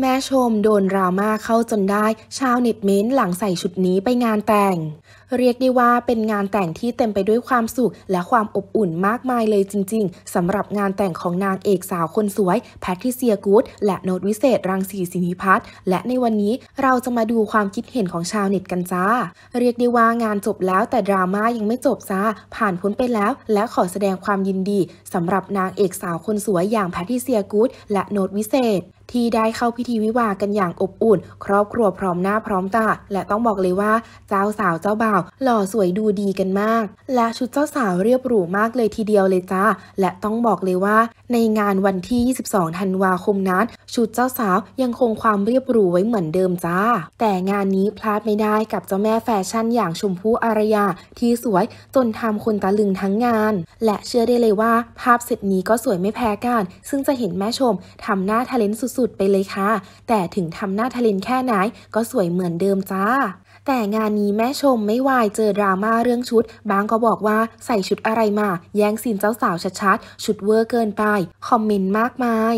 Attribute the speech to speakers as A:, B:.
A: แม่ชมโดนราม่าเข้าจนได้ ชาวเน็ตเม้นหลังใส่ชุดนี้ไปงานแต่ง เรียกได้ว่าเป็นงานแต่งที่เต็มไปด้วยความสุขและความอบอุ่นมากมายเลยจริงๆสำหรับงานแต่งของนางเอกสาวคนสวย แพทริเซียกูดและโนดวิเศษ รังสีสินิพัฒ และในวันนี้เราจะมาดูความคิดเห็นของชาวเน็ตกันจ้า เรียกได้ว่างานจบแล้วแต่ดราม่ายังไม่จบจ้าผ่านพ้นไปแล้ว และขอแสดงความยินดีสำหรับนางเอกสาวคนสวย อย่างแพทริเซียกูดและโนดวิเศษที่ได้เข้าพิธีวิวากันอย่างอบอุ่นครอบครัวพร้อมหน้าพร้อมตาและต้องบอกเลยว่าเจ้าสาวเจ้าบ่าวหล่อสวยดูดีกันมาก และชุดเจ้าสาวเรียบหรูมากเลยทีเดียวเลยจ้าและต้องบอกเลยว่า ในงานวันที่ 22 ธันวาคมนั้น ชุดเจ้าสาวยังคงความเรียบหรูไว้เหมือนเดิมจ้าแต่งานนี้พลาดไม่ได้กับเจ้าแม่แฟชั่นอย่างชมพู่อารยาที่สวยจนทำคนตะลึงทั้งงาน และเชื่อได้เลยว่า ภาพเสร็จนี้ก็สวยไม่แพ้กัน ซึ่งจะเห็นแม่ชมทำหน้าทะเลนสุดุดๆไปเลยค่ะ แต่ถึงทำหน้าทะเลนแค่ไหนก็สวยเหมือนเดิมจ้า แต่งานนี้แม่ชมไม่วายเจอดราม่าเรื่องชุดบางก็บอกว่าใส่ชุดอะไรมา แย่งสินเจ้าสาวชัดๆ ชุดเวอร์เกินไป คอมเมนต์มากมาย